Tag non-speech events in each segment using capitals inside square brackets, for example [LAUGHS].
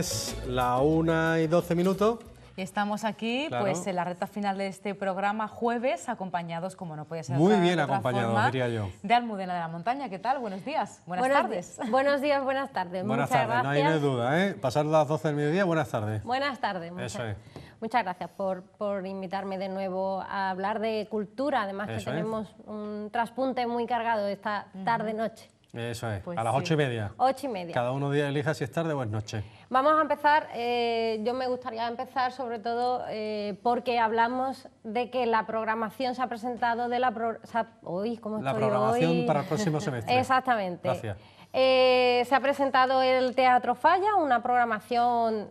es la una y 12 minutos. Y estamos aquí, pues, en la recta final de este programa, jueves, acompañados, como no podía ser Muy bien acompañados, diría yo. De Almudena de la Montaña, ¿qué tal? Buenos días, buenas tardes. buenos días, buenas tardes. Buenas tardes, no hay duda, ¿eh? Pasar las 12 del mediodía, buenas tardes. Buenas tardes. Muchas, Eso Muchas gracias por, invitarme de nuevo a hablar de cultura, además que tenemos un traspunte muy cargado esta tarde-noche. Eso es, a pues las ocho y media. Ocho y media. Cada uno día elija si es tarde o es noche. Vamos a empezar, eh, yo me gustaría empezar sobre todo eh, porque hablamos de que la programación se ha presentado de la... la programación para el próximo [LAUGHS] semestre. Exactamente. Eh, se ha presentado el Teatro Falla, una programación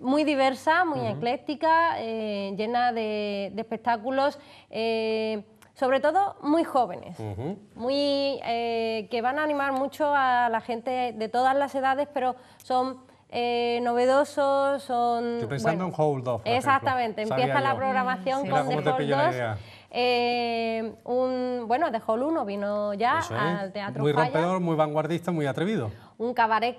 muy diversa, muy ecléctica, llena de espectáculos sobre todo muy jóvenes, muy, eh, que van a animar mucho a la gente de todas las edades, pero son eh, novedosos, son... Estoy pensando en Hold Off. Exactamente, empieza la programación con The eh, un, bueno, The Hall 1 vino ya al Teatro Muy rompedor, muy vanguardista, muy atrevido. Un cabaret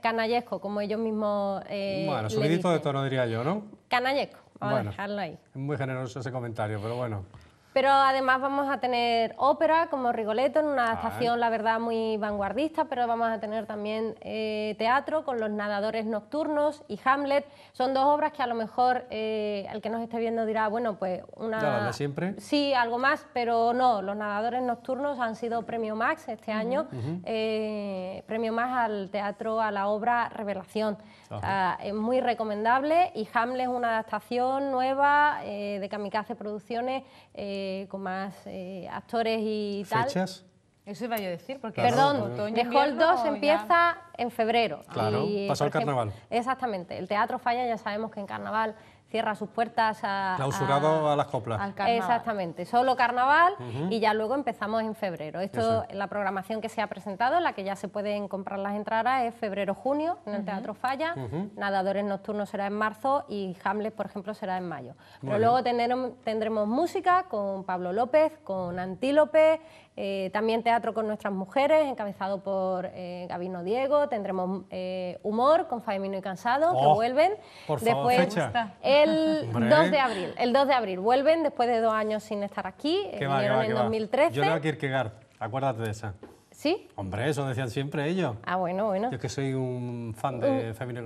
canallesco, como ellos mismos eh, Bueno, subidito de tono diría yo, ¿no? Canallesco, vamos bueno, a dejarlo ahí. Es muy generoso ese comentario, pero bueno. Pero además vamos a tener ópera como Rigoletto en una adaptación, ah. la verdad, muy vanguardista, pero vamos a tener también eh, teatro con Los Nadadores Nocturnos y Hamlet. Son dos obras que a lo mejor eh, el que nos esté viendo dirá, bueno, pues una... siempre? Sí, algo más, pero no, Los Nadadores Nocturnos han sido premio Max este año, eh, premio Max al teatro, a la obra Revelación. es muy recomendable y Hamlet es una adaptación nueva de Kamikaze Producciones eh, con más eh, actores y tal. ¿Fechas? Eso iba yo a decir, porque... Perdón, The Hall 2 empieza en febrero. Claro, pasó el carnaval. exactamente, el Teatro Falla ya sabemos que en carnaval cierra sus puertas a... Clausurado a, las coplas. Exactamente, solo carnaval y ya luego empezamos en febrero. Esto, la programación que se ha presentado, la que ya se pueden comprar las entradas, es febrero-junio en el Teatro Falla, Nadadores Nocturnos será en marzo y Hamlet, por ejemplo, será en mayo. Pero luego tendremos música con Pablo López, con Antílope, eh, también teatro con nuestras mujeres, encabezado por eh, Gabino Diego. Tendremos eh, humor con Faemino y Cansado, que oh, vuelven. después, El 2 [LAUGHS] de abril. El 2 de abril vuelven después de dos años sin estar aquí. vinieron en 2013. Yo no quiero Kierkegaard, acuérdate de esa. ¿Sí? Hombre, eso decían siempre ellos. Ah, bueno, bueno. Yo es que soy un fan de Femina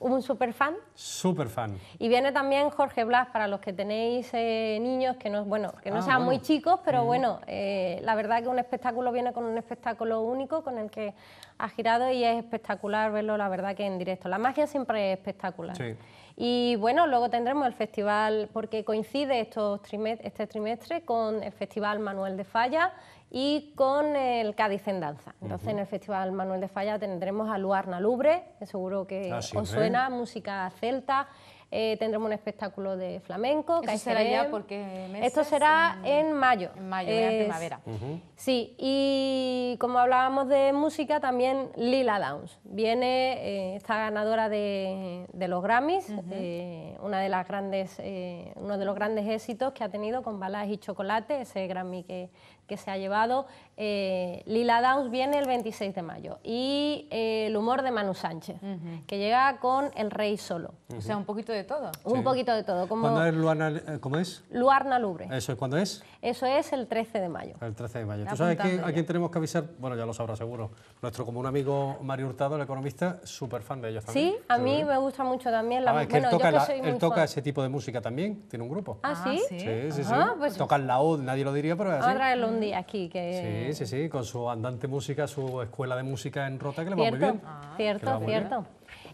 ¿Un super fan? Super fan. Y viene también Jorge Blas, para los que tenéis eh, niños que no, bueno, que no ah, sean muy chicos, pero mm. bueno, eh, la verdad que un espectáculo viene con un espectáculo único con el que ha girado y es espectacular verlo, la verdad que en directo. La magia siempre es espectacular. Sí. Y bueno, luego tendremos el festival, porque coincide estos este trimestre con el Festival Manuel de Falla y con el Cádiz en Danza. Entonces, en el Festival Manuel de Falla tendremos a Luarna Lubre, que seguro que ah, suena, música celta. Eh, tendremos un espectáculo de flamenco. será ya porque Esto será en, mayo. En mayo, primavera. Sí, y como hablábamos de música, también Lila Downs. Viene eh, esta ganadora de, los Grammys, eh, una de las grandes, uno de los grandes éxitos que ha tenido con Balas y Chocolate, ese Grammy que que se ha llevado eh, Lila Downs viene el 26 de mayo y eh, El humor de Manu Sánchez, que llega con El Rey Solo. O sea, un poquito de todo. Un poquito de todo. Como ¿Cuándo es eh, Luarna, ¿Cómo Lubre. ¿Eso es cuándo es? Eso es el 13 de mayo. El 13 de mayo. ¿Tú sabes a quién tenemos que avisar? Bueno, ya lo sabrá seguro. Nuestro común amigo Mario Hurtado, el economista, súper fan de ellos también. Sí, a mí me gusta mucho también la bueno, él toca, ese tipo de música también, tiene un grupo. Ah, ah sí. Sí, sí, sí. Tocan la OD, nadie lo diría, pero es Mm. aquí. Que... Sí, sí, sí, con su andante música, su escuela de música en Rota, que le va muy bien. Ah. Cierto, cierto.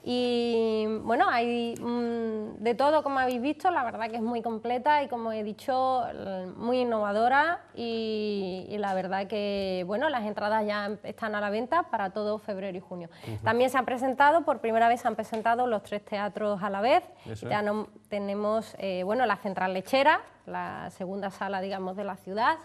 Y bueno, hay mm, de todo, como habéis visto, la verdad que es muy completa y como he dicho, muy innovadora y, la verdad que, bueno, las entradas ya están a la venta para todo febrero y junio. También se han presentado, por primera vez se han presentado los tres teatros a la vez. ya no, tenemos, eh, bueno, la Central Lechera, la segunda sala, digamos, de la ciudad.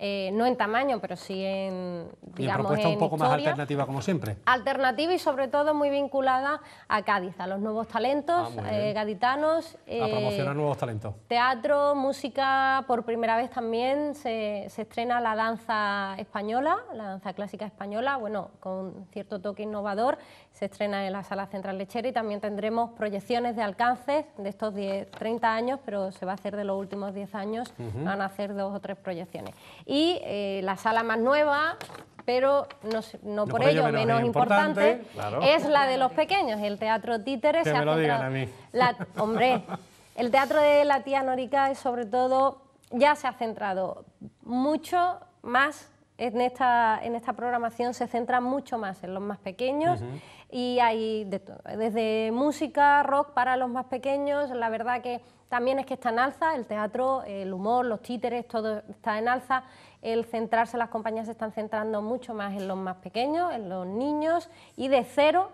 Eh, no en tamaño, pero sí en, digamos, y propuesta un poco más alternativa como siempre. Alternativa y sobre todo muy vinculada a Cádiz, a los nuevos talentos ah, eh, gaditanos. a promocionar eh, nuevos talentos. Teatro, música, por primera vez también se, estrena la danza española, la danza clásica española, bueno, con cierto toque innovador, se estrena en la Sala Central Lechera y también tendremos proyecciones de alcance... de estos 30 años, pero se va a hacer de los últimos 10 años, van a hacer dos o tres proyecciones y eh, la sala más nueva pero no, por, ello, menos, importante, es la de los pequeños. El teatro Títeres. se ha lo hombre, el teatro de la tía Norica es sobre todo ya se ha centrado mucho más en esta, en esta programación, se centra mucho más en los más pequeños y hay de todo, desde música, rock para los más pequeños, la verdad que también es que está en alza, el teatro, el humor, los títeres, todo está en alza, el centrarse, las compañías se están centrando mucho más en los más pequeños, en los niños y de cero,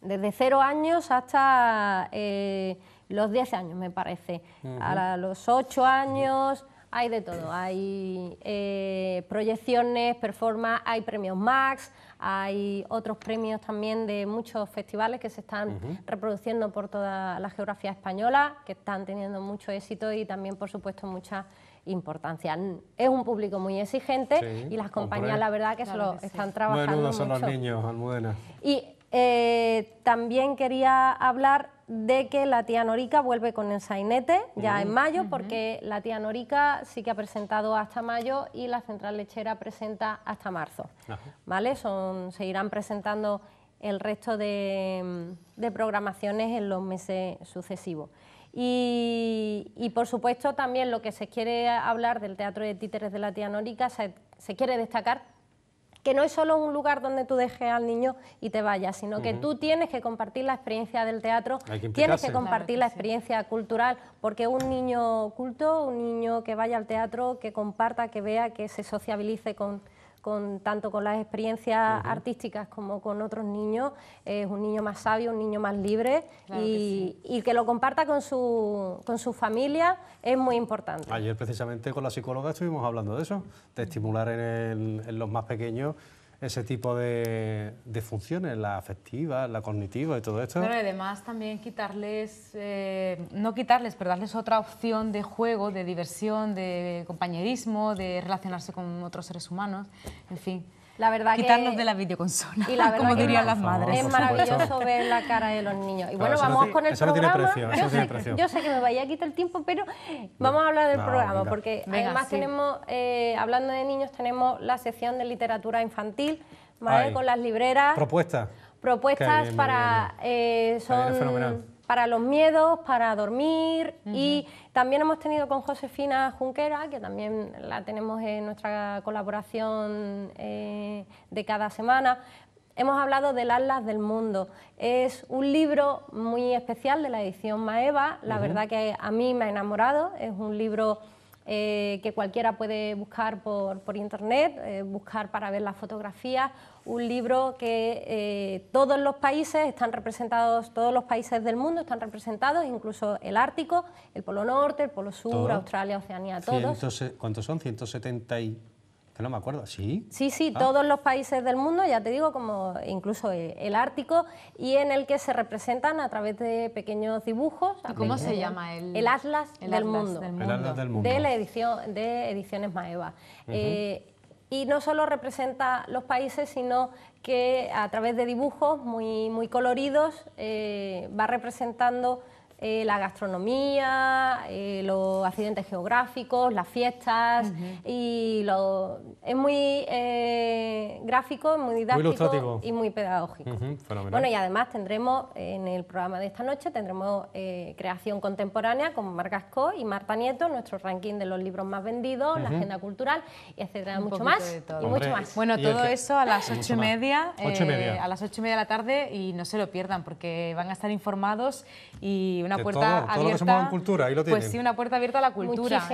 desde cero años hasta eh, los 10 años me parece, a los 8 años... Hay de todo, hay eh, proyecciones, performance, hay premios Max, hay otros premios también de muchos festivales que se están reproduciendo por toda la geografía española, que están teniendo mucho éxito y también, por supuesto, mucha importancia. Es un público muy exigente y las compañías, la verdad, que solo se lo están trabajando. Menudo son los niños, Almudena. Y eh, también quería hablar de que la tía Norica vuelve con el sainete ya en mayo, porque la tía Norica sí que ha presentado hasta mayo y la central lechera presenta hasta marzo. ¿Vale? Son, se irán presentando el resto de, programaciones en los meses sucesivos. Y, por supuesto también lo que se quiere hablar del Teatro de Títeres de la Tía Norica se quiere destacar que no es solo un lugar donde tú dejes al niño y te vayas, sino que tú tienes que compartir la experiencia del teatro, tienes que compartir la experiencia cultural, porque un niño culto, un niño que vaya al teatro, que comparta, que vea, que se sociabilice con con, tanto con las experiencias artísticas como con otros niños, es un niño más sabio, un niño más libre y, que lo comparta con su, con su familia es muy importante. Ayer precisamente con la psicóloga estuvimos hablando de eso, de estimular en los más pequeños ese tipo de, funciones, la afectiva, la cognitiva y todo esto. Pero además también quitarles, eh, no quitarles, pero darles otra opción de juego, de diversión, de compañerismo, de relacionarse con otros seres humanos, en fin. La verdad Quitarlos de las videoconsola, como dirían las madres. Es maravilloso ver la cara de los niños. Y bueno, vamos con el programa. [LAUGHS] yo, sé, que me vaya a quitar el tiempo, pero vamos a hablar del programa, porque además tenemos, eh, hablando de niños, tenemos la sección de literatura infantil, con las libreras. Propuestas. Propuestas para... Eh, son para los miedos, para dormir y también hemos tenido con Josefina Junquera, que también la tenemos en nuestra colaboración eh, de cada semana. Hemos hablado del Atlas del Mundo. Es un libro muy especial de la edición Maeva. La verdad que a mí me ha enamorado. Es un libro eh, que cualquiera puede buscar por, por internet, eh, buscar para ver las fotografías, un libro que eh, todos los países están representados, todos los países del mundo están representados, incluso el Ártico, el Polo Norte, el Polo Sur, Australia, Oceanía, todos. ¿Cuántos son? 170 no me acuerdo, ¿sí? Sí, sí, ah. todos los países del mundo, ya te digo, como incluso el, Ártico, y en el que se representan a través de pequeños dibujos. cómo se ¿eh? llama el, el Atlas, del, mundo, El Atlas del Mundo. De, la edición, de Ediciones Maeva. Eh, y no solo representa los países, sino que a través de dibujos muy, muy coloridos eh, va representando eh, la gastronomía, eh, los accidentes geográficos, las fiestas y lo, es muy eh, gráfico, muy didáctico y muy pedagógico. bueno, y además tendremos en el programa de esta noche tendremos eh, creación contemporánea con Margasco y Marta Nieto, nuestro ranking de los libros más vendidos, la agenda cultural, y etcétera, mucho más más. Bueno, todo eso a las ocho y media, eh, a las ocho y media de la tarde y no se lo pierdan porque van a estar informados y una puerta abierta. cultura, Pues sí, una puerta abierta a la cultura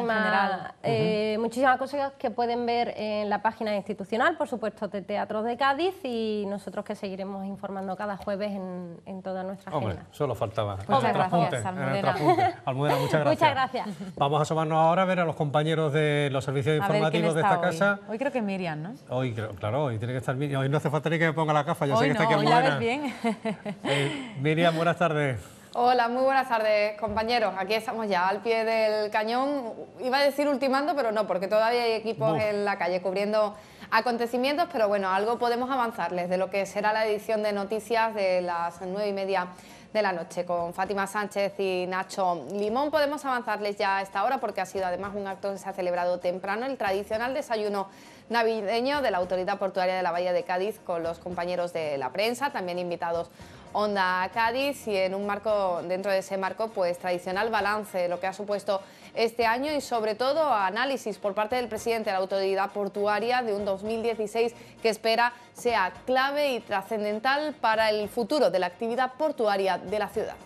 en eh, Muchísimas cosas que pueden ver en la página institucional, por supuesto, te Teatros de Cádiz y nosotros que seguiremos informando cada jueves en, toda nuestra agenda. Hombre, solo faltaba. Muchas gracias, Almudena. [LAUGHS] Almudena, muchas gracias. Muchas gracias. Vamos a asomarnos ahora a ver a los compañeros de los servicios informativos de esta casa. Hoy creo que Miriam, ¿no? Hoy, claro, hoy tiene que estar Miriam. Hoy no hace falta ni que me ponga la caja, ya sé que está aquí eh, Miriam, buenas tardes. Hola, muy buenas tardes compañeros. Aquí estamos ya al pie del cañón. Iba a decir ultimando, pero no, porque todavía hay equipos en la calle cubriendo acontecimientos, pero bueno, algo podemos avanzarles de lo que será la edición de noticias de las nueve y media de la noche con Fátima Sánchez y Nacho Limón. Podemos avanzarles ya a esta hora porque ha sido además un acto que se ha celebrado temprano, el tradicional desayuno navideño de la Autoridad Portuaria de la Bahía de Cádiz con los compañeros de la prensa, también invitados Onda Cádiz y en un marco, dentro de ese marco, pues tradicional balance de lo que ha supuesto este año y sobre todo análisis por parte del presidente de la autoridad portuaria de un 2016 que espera sea clave y trascendental para el futuro de la actividad portuaria de la ciudad.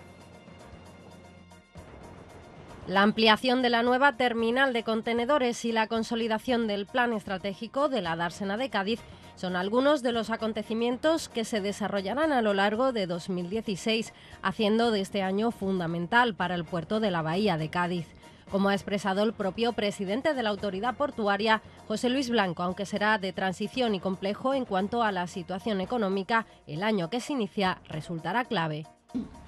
La ampliación de la nueva terminal de contenedores y la consolidación del plan estratégico de la dársena de Cádiz son algunos de los acontecimientos que se desarrollarán a lo largo de 2016, haciendo de este año fundamental para el puerto de la Bahía de Cádiz como ha expresado el propio presidente de la autoridad portuaria, José Luis Blanco, aunque será de transición y complejo en cuanto a la situación económica, el año que se inicia resultará clave.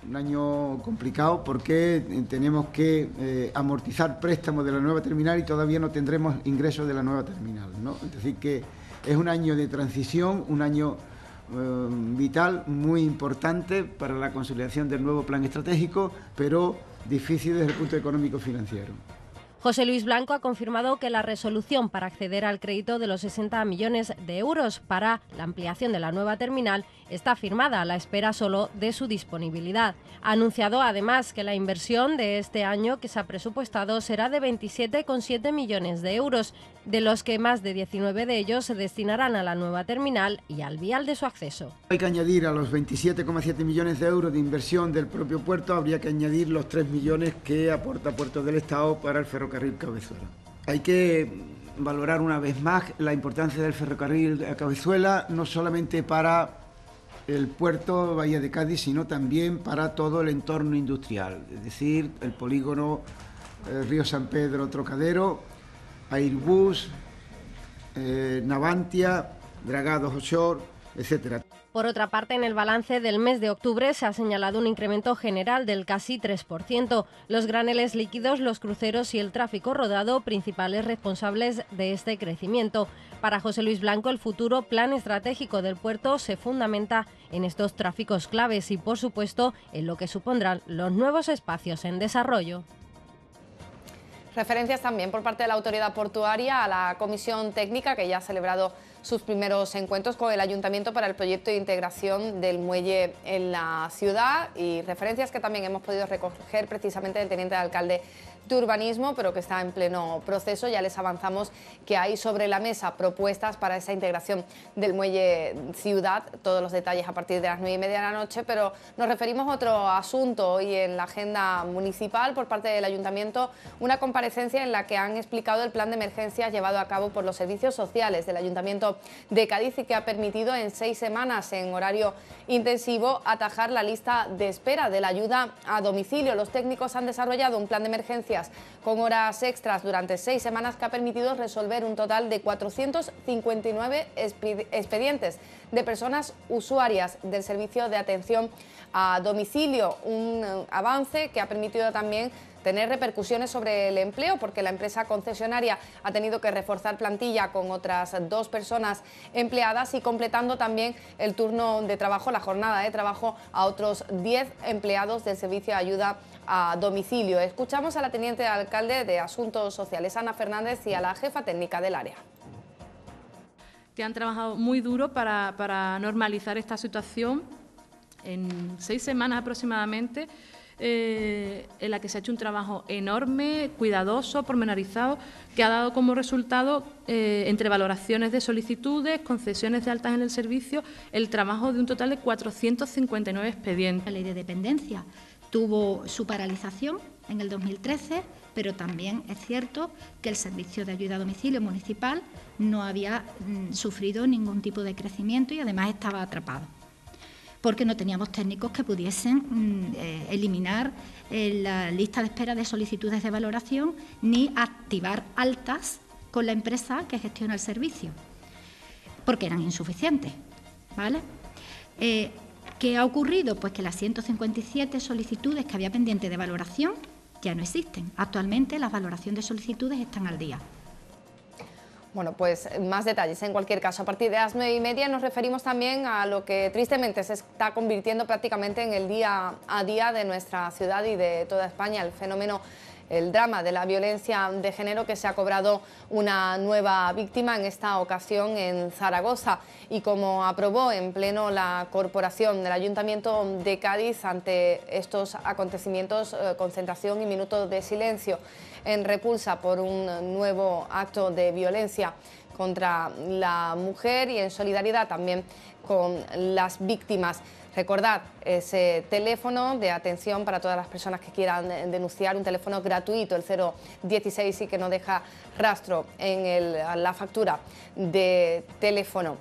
Un año complicado porque eh, tenemos que eh, amortizar préstamos de la nueva terminal y todavía no tendremos ingresos de la nueva terminal. Es decir, que es un año de transición, un año eh, vital, muy importante para la consolidación del nuevo plan estratégico, pero difícil desde el punto económico financiero. José Luis Blanco ha confirmado que la resolución para acceder al crédito de los 60 millones de euros para la ampliación de la nueva terminal está firmada a la espera solo de su disponibilidad. Ha anunciado además que la inversión de este año que se ha presupuestado será de 27,7 millones de euros, de los que más de 19 de ellos se destinarán a la nueva terminal y al vial de su acceso. Hay que añadir a los 27,7 millones de euros de inversión del propio puerto, habría que añadir los 3 millones que aporta Puerto del Estado para el ferrocarril Cabezuela. Hay que valorar una vez más la importancia del ferrocarril Cabezuela, no solamente para el puerto Bahía de Cádiz, sino también para todo el entorno industrial, es decir, el polígono eh, Río San Pedro Trocadero, Airbus, eh, Navantia, Dragados Offshore, etcétera. Por otra parte, en el balance del mes de octubre se ha señalado un incremento general del casi 3%. Los graneles líquidos, los cruceros y el tráfico rodado, principales responsables de este crecimiento. Para José Luis Blanco, el futuro plan estratégico del puerto se fundamenta en estos tráficos claves y, por supuesto, en lo que supondrán los nuevos espacios en desarrollo. Referencias también por parte de la autoridad portuaria a la comisión técnica que ya ha celebrado sus primeros encuentros con el ayuntamiento para el proyecto de integración del muelle en la ciudad y referencias que también hemos podido recoger precisamente del teniente de alcalde de urbanismo, pero que está en pleno proceso. Ya les avanzamos que hay sobre la mesa propuestas para esa integración del muelle ciudad, todos los detalles a partir de las nueve y media de la noche, pero nos referimos a otro asunto hoy en la agenda municipal por parte del ayuntamiento, una comparecencia en la que han explicado el plan de emergencia llevado a cabo por los servicios sociales del ayuntamiento de Cádiz y que ha permitido en seis semanas en horario intensivo atajar la lista de espera de la ayuda a domicilio. Los técnicos han desarrollado un plan de emergencia con horas extras durante seis semanas que ha permitido resolver un total de 459 expedientes de personas usuarias del servicio de atención a domicilio, un avance que ha permitido también tener repercusiones sobre el empleo, porque la empresa concesionaria ha tenido que reforzar plantilla con otras dos personas empleadas y completando también el turno de trabajo, la jornada de trabajo a otros 10 empleados del servicio de ayuda a domicilio. Escuchamos a la teniente alcalde de Asuntos Sociales, Ana Fernández, y a la jefa técnica del área que han trabajado muy duro para, normalizar esta situación en seis semanas aproximadamente, eh, en la que se ha hecho un trabajo enorme, cuidadoso, pormenorizado, que ha dado como resultado, eh, entre valoraciones de solicitudes, concesiones de altas en el servicio, el trabajo de un total de 459 expedientes. La ley de dependencia tuvo su paralización en el 2013, pero también es cierto que el servicio de ayuda a domicilio municipal no había mm, sufrido ningún tipo de crecimiento y además estaba atrapado, porque no teníamos técnicos que pudiesen mm, eh, eliminar eh, la lista de espera de solicitudes de valoración ni activar altas con la empresa que gestiona el servicio, porque eran insuficientes. ¿vale? Eh, ¿Qué ha ocurrido? Pues que las 157 solicitudes que había pendiente de valoración ya no existen. Actualmente la valoración de solicitudes están al día. Bueno, pues más detalles en cualquier caso. A partir de las nueve y media nos referimos también a lo que tristemente se está convirtiendo prácticamente en el día a día de nuestra ciudad y de toda España, el fenómeno el drama de la violencia de género que se ha cobrado una nueva víctima, en esta ocasión en Zaragoza. Y como aprobó en pleno la corporación del Ayuntamiento de Cádiz ante estos acontecimientos, eh, concentración y minutos de silencio en repulsa por un nuevo acto de violencia contra la mujer y en solidaridad también con las víctimas. Recordad, ese teléfono de atención para todas las personas que quieran eh, denunciar, un teléfono gratuito, el 016 y que no deja rastro en la factura de teléfono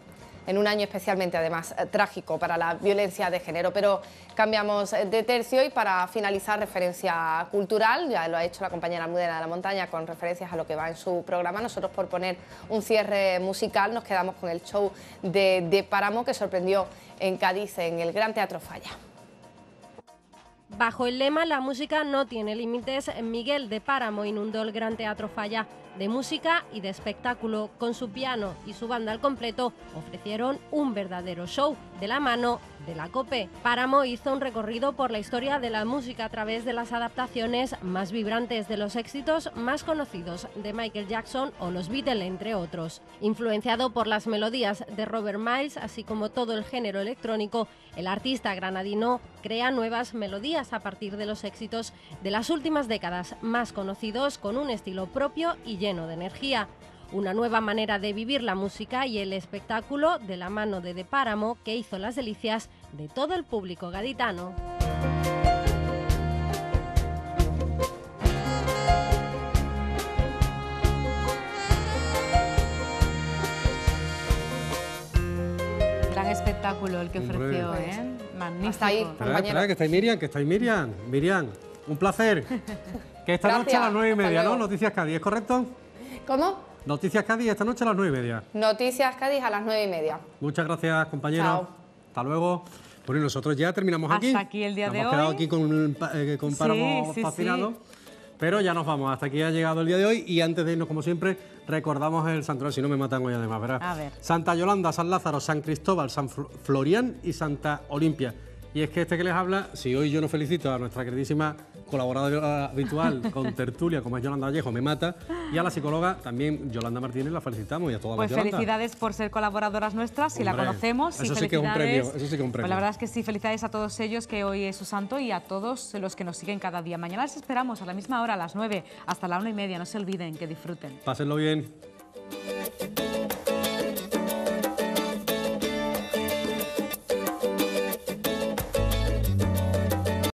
en un año especialmente, además, eh, trágico para la violencia de género. Pero cambiamos eh, de tercio y para finalizar, referencia cultural, ya lo ha hecho la compañera Mudena de la Montaña con referencias a lo que va en su programa. Nosotros, por poner un cierre musical, nos quedamos con el show de, de Páramo que sorprendió en Cádiz, en el Gran Teatro Falla. Bajo el lema La música no tiene límites, Miguel de Páramo inundó el Gran Teatro Falla de música y de espectáculo. Con su piano y su banda al completo ofrecieron un verdadero show de la mano de la COPE. Páramo hizo un recorrido por la historia de la música a través de las adaptaciones más vibrantes de los éxitos más conocidos de Michael Jackson o los Beatles, entre otros. Influenciado por las melodías de Robert Miles, así como todo el género electrónico, el artista granadino crea nuevas melodías a partir de los éxitos de las últimas décadas más conocidos con un estilo propio y lleno de energía. Una nueva manera de vivir la música y el espectáculo de la mano de De Páramo que hizo las delicias de todo el público gaditano. Gran espectáculo el que ofreció, ¿eh? Magnífico. ¿Está ahí, espera, espera, que está Miriam, que ahí Miriam. Miriam, un placer. [LAUGHS] esta noche a las nueve y media, ¿no? Noticias Cádiz, ¿es correcto? ¿Cómo? Noticias Cádiz esta noche a las nueve y media. Noticias Cádiz a las nueve y media. Muchas gracias, compañero. Hasta luego. Bueno, nosotros ya terminamos aquí. aquí el día nos hemos quedado aquí con, un eh, con fascinado, Pero ya nos vamos, hasta aquí ha llegado el día de hoy y antes de irnos, como siempre, recordamos el santuario, si no me matan hoy además, ¿verdad? A ver. Santa Yolanda, San Lázaro, San Cristóbal, San Florian y Santa Olimpia. Y es que este que les habla, si hoy yo no felicito a nuestra queridísima colaboradora habitual [LAUGHS] con tertulia, como es Yolanda Vallejo, me mata, y a la psicóloga también Yolanda Martínez la felicitamos y a todas Pues felicidades por ser colaboradoras nuestras, si la conocemos. Eso sí que es un premio. Eso sí que es un pues premio. la verdad es que sí, felicidades a todos ellos, que hoy es su santo, y a todos los que nos siguen cada día. Mañana les esperamos a la misma hora, a las 9, hasta la 1 y media. No se olviden, que disfruten. Pásenlo bien.